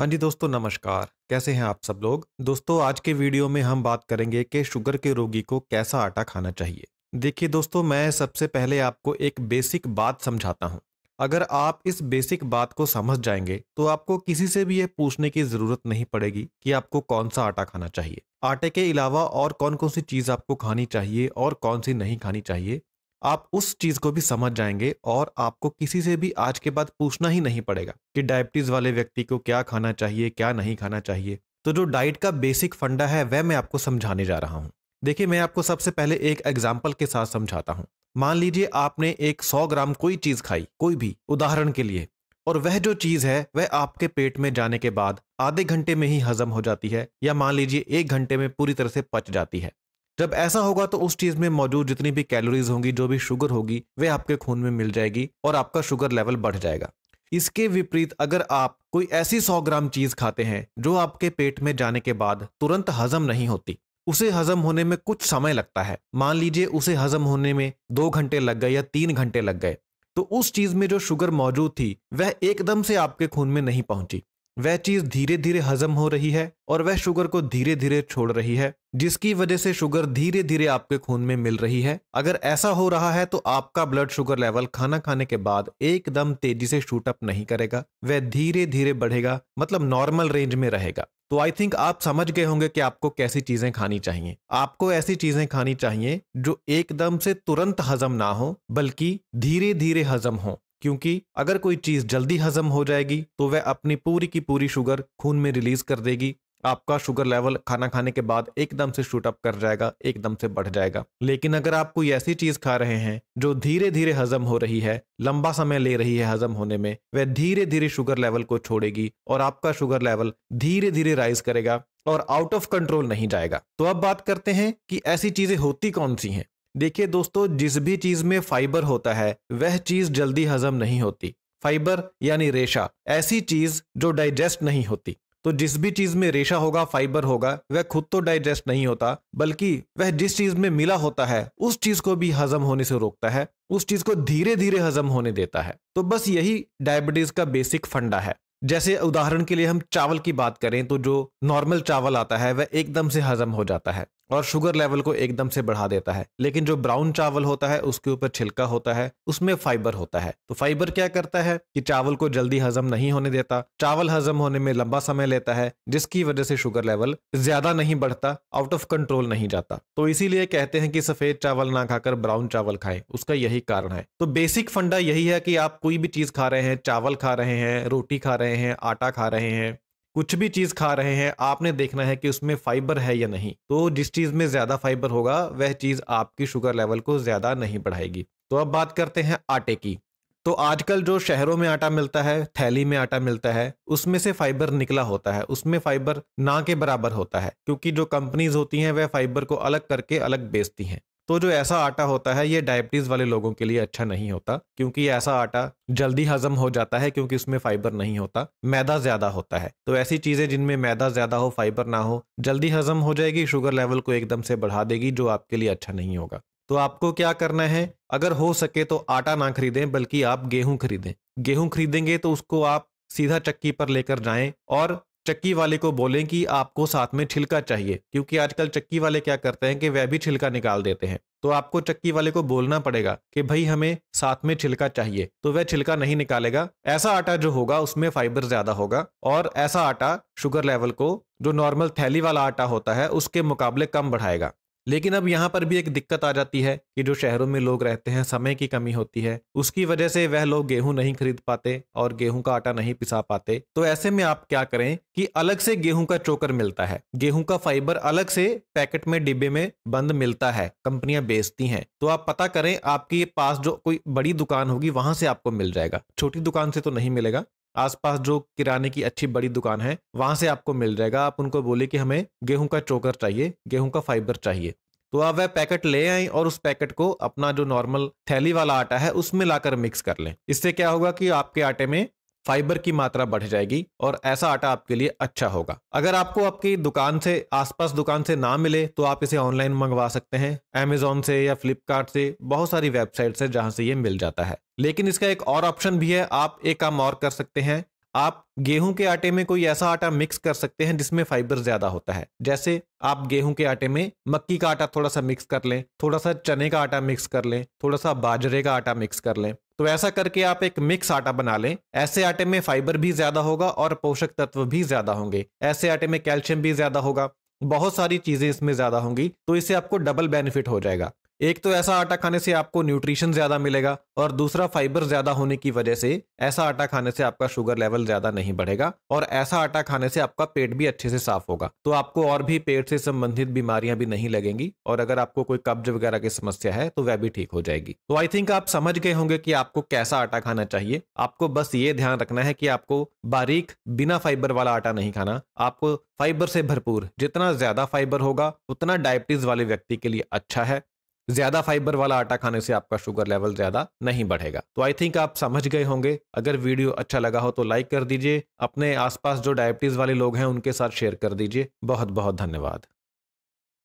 हाँ जी दोस्तों नमस्कार कैसे हैं आप सब लोग दोस्तों आज के वीडियो में हम बात करेंगे कि शुगर के रोगी को कैसा आटा खाना चाहिए देखिए दोस्तों मैं सबसे पहले आपको एक बेसिक बात समझाता हूँ अगर आप इस बेसिक बात को समझ जाएंगे तो आपको किसी से भी ये पूछने की जरूरत नहीं पड़ेगी कि आपको कौन सा आटा खाना चाहिए आटे के अलावा और कौन कौन सी चीज आपको खानी चाहिए और कौन सी नहीं खानी चाहिए आप उस चीज़ को भी समझ जाएंगे और आपको किसी से भी आज के बाद पूछना ही नहीं पड़ेगा कि डायबिटीज़ वाले व्यक्ति को क्या खाना चाहिए क्या नहीं खाना चाहिए तो जो डाइट का बेसिक फंडा है वह मैं आपको समझाने जा रहा हूँ देखिए मैं आपको सबसे पहले एक एग्जाम्पल के साथ समझाता हूँ मान लीजिए आपने एक सौ ग्राम कोई चीज़ खाई कोई भी उदाहरण के लिए और वह जो चीज़ है वह आपके पेट में जाने के बाद आधे घंटे में ही हजम हो जाती है या मान लीजिए एक घंटे में पूरी तरह से पच जाती है जब ऐसा होगा तो उस चीज में मौजूद जितनी भी कैलोरीज होंगी जो भी शुगर होगी वह आपके खून में मिल जाएगी और आपका शुगर लेवल बढ़ जाएगा इसके विपरीत अगर आप कोई ऐसी 100 ग्राम चीज खाते हैं जो आपके पेट में जाने के बाद तुरंत हजम नहीं होती उसे हजम होने में कुछ समय लगता है मान लीजिए उसे हजम होने में दो घंटे लग गए या तीन घंटे लग गए तो उस चीज में जो शुगर मौजूद थी वह एकदम से आपके खून में नहीं पहुंची वह चीज धीरे धीरे हजम हो रही है और वह शुगर को धीरे धीरे छोड़ रही है जिसकी वजह से शुगर धीरे धीरे आपके खून में मिल रही है अगर ऐसा हो रहा है तो आपका ब्लड शुगर लेवल खाना खाने के बाद एकदम तेजी से शूट अप नहीं करेगा वह धीरे धीरे बढ़ेगा मतलब नॉर्मल रेंज में रहेगा तो आई थिंक आप समझ गए होंगे कि आपको कैसी चीजें खानी चाहिए आपको ऐसी चीजें खानी चाहिए जो एकदम से तुरंत हजम ना हो बल्कि धीरे धीरे हजम हो क्योंकि अगर कोई चीज़ जल्दी हजम हो जाएगी तो वह अपनी पूरी की पूरी शुगर खून में रिलीज कर देगी आपका शुगर लेवल खाना खाने के बाद एकदम से शूट अप कर जाएगा एकदम से बढ़ जाएगा लेकिन अगर आप कोई ऐसी चीज खा रहे हैं जो धीरे धीरे हजम हो रही है लंबा समय ले रही है हजम होने में वह धीरे धीरे शुगर लेवल को छोड़ेगी और आपका शुगर लेवल धीरे धीरे राइज करेगा और आउट ऑफ कंट्रोल नहीं जाएगा तो अब बात करते हैं कि ऐसी चीजें होती कौन सी हैं देखिए दोस्तों जिस भी चीज में फाइबर होता है वह चीज जल्दी हजम नहीं होती फाइबर यानी रेशा ऐसी चीज जो डाइजेस्ट नहीं होती तो जिस भी चीज में रेशा होगा फाइबर होगा वह खुद तो डाइजेस्ट नहीं होता बल्कि वह जिस चीज में मिला होता है उस चीज को भी हजम होने से रोकता है उस चीज को धीरे धीरे हजम होने देता है तो बस यही डायबिटीज का बेसिक फंडा है जैसे उदाहरण के लिए हम चावल की बात करें तो जो नॉर्मल चावल आता है वह एकदम से हजम हो जाता है और शुगर लेवल को एकदम से बढ़ा देता है लेकिन जो ब्राउन चावल होता है उसके ऊपर छिलका होता है उसमें फाइबर होता है तो फाइबर क्या करता है कि चावल को जल्दी हजम नहीं होने देता चावल हजम होने में लंबा समय लेता है जिसकी वजह से शुगर लेवल ज्यादा नहीं बढ़ता आउट ऑफ कंट्रोल नहीं जाता तो इसीलिए कहते हैं कि सफेद चावल ना खाकर ब्राउन चावल खाएं उसका यही कारण है तो बेसिक फंडा यही है कि आप कोई भी चीज खा रहे हैं चावल खा रहे हैं रोटी खा रहे हैं आटा खा रहे हैं कुछ भी चीज़ खा रहे हैं आपने देखना है कि उसमें फाइबर है या नहीं तो जिस चीज़ में ज़्यादा फाइबर होगा वह चीज़ आपकी शुगर लेवल को ज़्यादा नहीं बढ़ाएगी तो अब बात करते हैं आटे की तो आजकल जो शहरों में आटा मिलता है थैली में आटा मिलता है उसमें से फाइबर निकला होता है उसमें फाइबर ना के बराबर होता है क्योंकि जो कंपनीज होती हैं वह फाइबर को अलग करके अलग बेचती हैं तो जो ऐसा आटा होता है ये डायबिटीज़ वाले लोगों के लिए अच्छा नहीं होता क्योंकि ऐसा आटा जल्दी हजम हो जाता है क्योंकि उसमें फाइबर नहीं होता मैदा ज़्यादा होता है तो ऐसी चीज़ें जिनमें मैदा ज़्यादा हो फाइबर ना हो जल्दी हजम हो जाएगी शुगर लेवल को एकदम से बढ़ा देगी जो आपके लिए अच्छा नहीं होगा तो आपको क्या करना है अगर हो सके तो आटा ना खरीदें बल्कि आप गेहूं खरीदें गेहूं खरीदेंगे तो उसको आप सीधा चक्की पर लेकर जाएं और चक्की वाले को बोलें कि आपको साथ में छिलका चाहिए क्योंकि आजकल चक्की वाले क्या करते हैं कि वह भी छिलका निकाल देते हैं तो आपको चक्की वाले को बोलना पड़ेगा कि भाई हमें साथ में छिलका चाहिए तो वह छिलका नहीं निकालेगा ऐसा आटा जो होगा उसमें फाइबर ज्यादा होगा और ऐसा आटा शुगर लेवल को जो नॉर्मल थैली वाला आटा होता है उसके मुकाबले कम बढ़ाएगा लेकिन अब यहाँ पर भी एक दिक्कत आ जाती है कि जो शहरों में लोग रहते हैं समय की कमी होती है उसकी वजह से वह लोग गेहूं नहीं खरीद पाते और गेहूं का आटा नहीं पिसा पाते तो ऐसे में आप क्या करें कि अलग से गेहूं का चोकर मिलता है गेहूं का फाइबर अलग से पैकेट में डिब्बे में बंद मिलता है कंपनियां बेचती हैं तो आप पता करें आपके पास जो कोई बड़ी दुकान होगी वहां से आपको मिल जाएगा छोटी दुकान से तो नहीं मिलेगा आसपास जो किराने की अच्छी बड़ी दुकान है वहां से आपको मिल जाएगा आप उनको बोले कि हमें गेहूं का चोकर चाहिए गेहूं का फाइबर चाहिए तो आप वह पैकेट ले आए और उस पैकेट को अपना जो नॉर्मल थैली वाला आटा है उसमें लाकर मिक्स कर लें इससे क्या होगा कि आपके आटे में फाइबर की मात्रा बढ़ जाएगी और ऐसा आटा आपके लिए अच्छा होगा अगर आपको आपकी दुकान से आसपास दुकान से ना मिले तो आप इसे ऑनलाइन मंगवा सकते हैं अमेजोन से या फ्लिपकार्ट से बहुत सारी वेबसाइट से जहां से ये मिल जाता है लेकिन इसका एक और ऑप्शन भी है आप एक काम और कर सकते हैं आप गेहूं के आटे में कोई ऐसा आटा मिक्स कर सकते हैं जिसमें फाइबर ज्यादा होता है जैसे आप गेहूं के आटे में मक्की का आटा थोड़ा सा मिक्स कर लें थोड़ा सा चने का आटा मिक्स कर लें थोड़ा सा बाजरे का आटा मिक्स कर लें तो ऐसा करके आप एक मिक्स आटा बना लें ऐसे आटे में फाइबर भी ज्यादा होगा और पोषक तत्व भी ज्यादा होंगे ऐसे आटे में कैल्शियम भी ज्यादा होगा बहुत सारी चीजें इसमें ज्यादा होंगी तो इससे आपको डबल बेनिफिट हो जाएगा एक तो ऐसा आटा खाने से आपको न्यूट्रिशन ज़्यादा मिलेगा और दूसरा फाइबर ज़्यादा होने की वजह से ऐसा आटा खाने से आपका शुगर लेवल ज़्यादा नहीं बढ़ेगा और ऐसा आटा खाने से आपका पेट भी अच्छे से साफ होगा तो आपको और भी पेट से संबंधित बीमारियां भी नहीं लगेंगी और अगर आपको कोई कब्ज वगैरह की समस्या है तो वह भी ठीक हो जाएगी तो आई थिंक आप समझ गए होंगे कि आपको कैसा आटा खाना चाहिए आपको बस ये ध्यान रखना है कि आपको बारीक बिना फाइबर वाला आटा नहीं खाना आपको फाइबर से भरपूर जितना ज्यादा फाइबर होगा उतना डायबिटीज वाले व्यक्ति के लिए अच्छा है ज्यादा फाइबर वाला आटा खाने से आपका शुगर लेवल ज्यादा नहीं बढ़ेगा तो आई थिंक आप समझ गए होंगे अगर वीडियो अच्छा लगा हो तो लाइक कर दीजिए अपने आसपास जो डायबिटीज वाले लोग हैं उनके साथ शेयर कर दीजिए बहुत बहुत धन्यवाद